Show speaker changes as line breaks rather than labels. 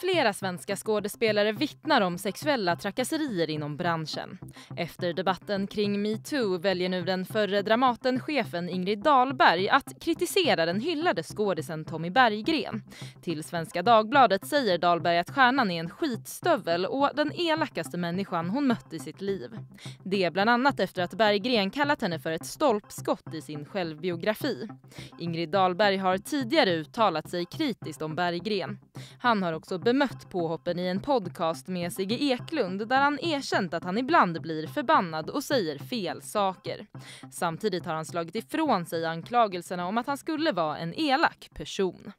Flera svenska skådespelare vittnar om sexuella trakasserier inom branschen. Efter debatten kring metoo väljer nu den förre Dramatenchefen Ingrid Dahlberg att kritisera den hyllade skådisen Tommy Berggren. Till Svenska Dagbladet säger Dahlberg att stjärnan är en skitstövel och den elakaste människan hon mött i sitt liv. Det bland annat efter att Berggren kallat henne för ett stolpskott i sin självbiografi. Ingrid Dahlberg har tidigare uttalat sig kritiskt om Berggren. Han har också bemött påhoppen i en podcast med Sigge Eklund där han erkänt att han ibland blir förbannad och säger fel saker. Samtidigt har han slagit ifrån sig anklagelserna om att han skulle vara en elak person.